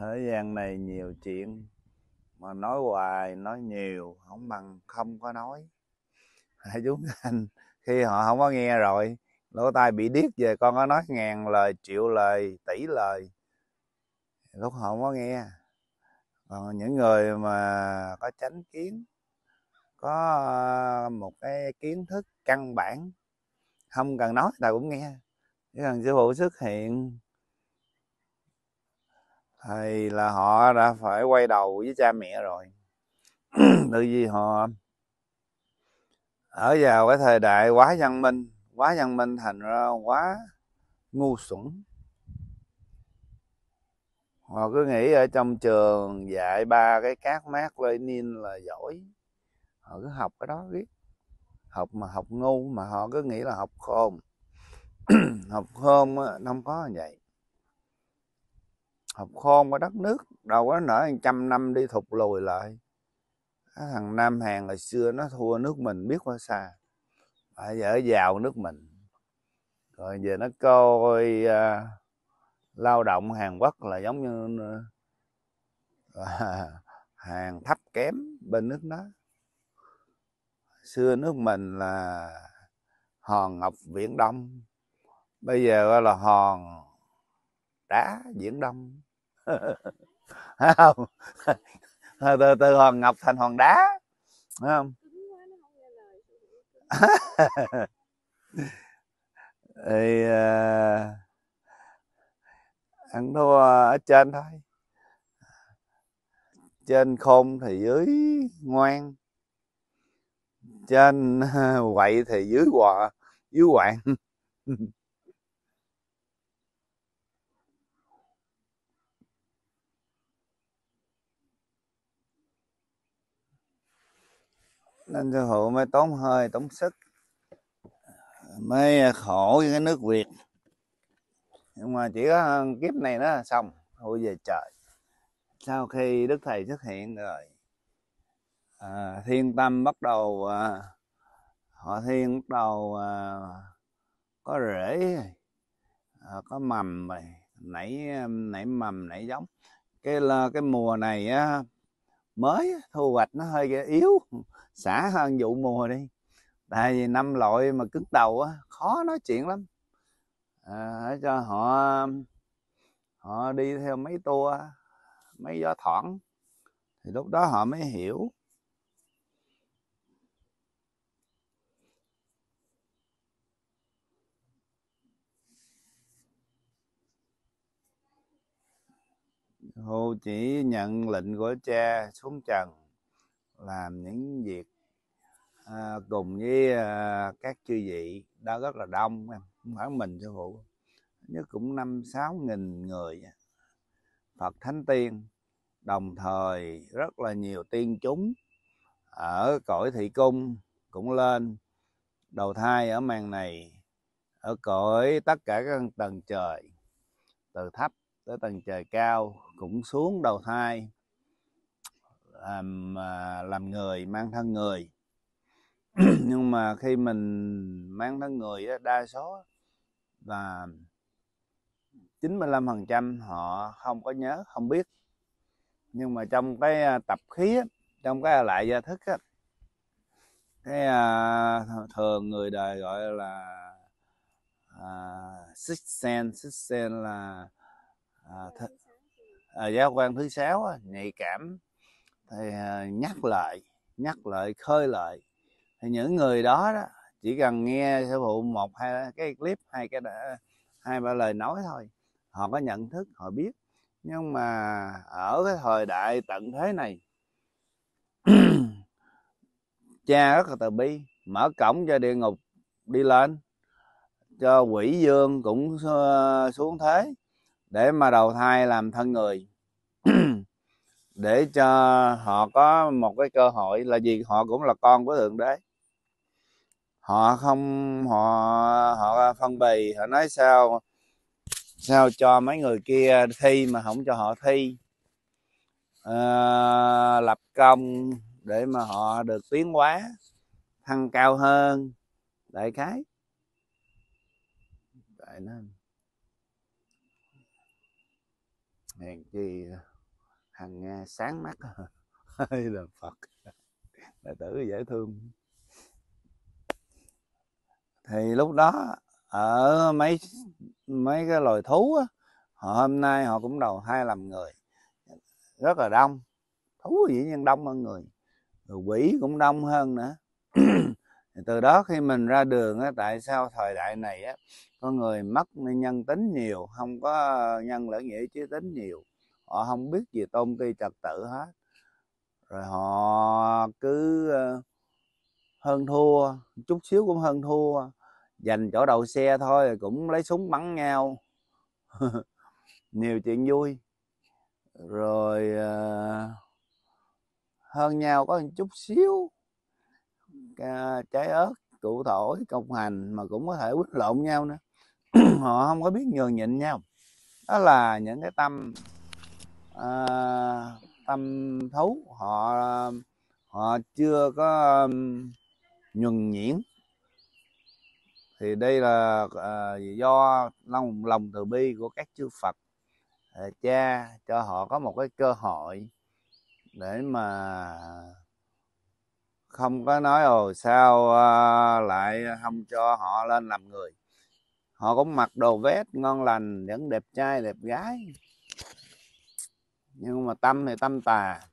thế gian này nhiều chuyện mà nói hoài nói nhiều không bằng không có nói hãy chúng anh khi họ không có nghe rồi lỗ tai bị điếc về con có nói ngàn lời triệu lời tỷ lời lúc họ không có nghe còn những người mà có chánh kiến có ờ, một cái kiến thức căn bản không cần nói ta cũng nghe chỉ cần sư phụ xuất hiện thì là họ đã phải quay đầu với cha mẹ rồi tự vì họ ở vào cái thời đại quá văn minh quá văn minh thành ra quá ngu xuẩn họ cứ nghĩ ở trong trường dạy ba cái cát mát lenin là giỏi họ cứ học cái đó biết học mà học ngu mà họ cứ nghĩ là học khôn học khôn không có như vậy học khôn của đất nước đâu có nở trăm năm đi thụt lùi lại thằng nam hàng ngày xưa nó thua nước mình biết bao xa bây giờ giàu nước mình rồi giờ nó coi uh, lao động hàn quốc là giống như à, uh, hàng thấp kém bên nước nó xưa nước mình là hòn ngọc viễn đông bây giờ gọi là hòn đá viễn đông không từ, từ Hoàng ngọc thành Hoàng đá thấy không thì à, ăn thua ở trên thôi trên khôn thì dưới ngoan trên à, quậy thì dưới quạ dưới quạng nên thương hiệu mới tốn hơi tốn sức mới khổ với cái nước việt nhưng mà chỉ có kiếp này nó là xong thôi về trời sau khi đức thầy xuất hiện rồi à, thiên tâm bắt đầu à, họ thiên bắt đầu à, có rễ à, có mầm rồi nảy nảy mầm nảy giống cái là cái mùa này á mới thu hoạch nó hơi yếu xả hơn vụ mùa đi tại vì năm loại mà cứng đầu á khó nói chuyện lắm à, cho họ họ đi theo mấy tour mấy gió thoảng thì lúc đó họ mới hiểu Cô chỉ nhận lệnh của cha xuống trần làm những việc à, cùng với à, các chư vị đó rất là đông em khoảng mình sư phụ nhất cũng năm sáu nghìn người phật thánh tiên đồng thời rất là nhiều tiên chúng ở cõi thị cung cũng lên đầu thai ở màn này ở cõi tất cả các tầng trời từ thấp tới tầng trời cao cũng xuống đầu thai làm à, làm người mang thân người nhưng mà khi mình mang thân người đa số là 95% họ không có nhớ không biết nhưng mà trong cái à, tập khí trong cái lại gia thức á, cái à, thường người đời gọi là à, six sense six sense là à, th... à, giác quan thứ sáu nhạy cảm thì à, nhắc lại nhắc lại khơi lại thì những người đó đó chỉ cần nghe sư phụ một hai cái clip hai cái hai ba lời nói thôi họ có nhận thức họ biết nhưng mà ở cái thời đại tận thế này cha rất là từ bi mở cổng cho địa ngục đi lên cho quỷ dương cũng ờ, xuống thế để mà đầu thai làm thân người để cho họ có một cái cơ hội là gì họ cũng là con của thượng đế họ không họ họ phân bì họ nói sao sao cho mấy người kia thi mà không cho họ thi à, lập công để mà họ được tiến hóa thăng cao hơn đại khái đại nên hèn chi hằng nga à, sáng mắt hay là phật đệ tử dễ thương thì lúc đó ở mấy mấy cái loài thú á, họ hôm nay họ cũng đầu hai làm người rất là đông thú dĩ nhiên đông hơn người rồi quỷ cũng đông hơn nữa từ đó khi mình ra đường á, tại sao thời đại này á, con người mất nhân tính nhiều không có nhân lễ nghĩa chứ tính nhiều họ không biết gì tôn ti trật tự hết rồi họ cứ ờ, hơn thua chút xíu cũng hơn thua dành chỗ đầu xe thôi cũng lấy súng bắn nhau nhiều chuyện vui rồi ờ, hơn nhau có một chút xíu À, trái ớt củ tỏi công hành mà cũng có thể quýnh lộn nhau nữa họ không có biết nhường nhịn nhau đó là những cái tâm à, tâm thấu họ họ chưa có um, nhuần nhuyễn thì đây là uh, do lòng lòng từ bi của các chư Phật uh, cha cho họ có một cái cơ hội để mà không có nói ồ sao uh, lại không cho họ lên làm người họ cũng mặc đồ vest ngon lành vẫn đẹp trai đẹp gái nhưng mà tâm thì tâm tà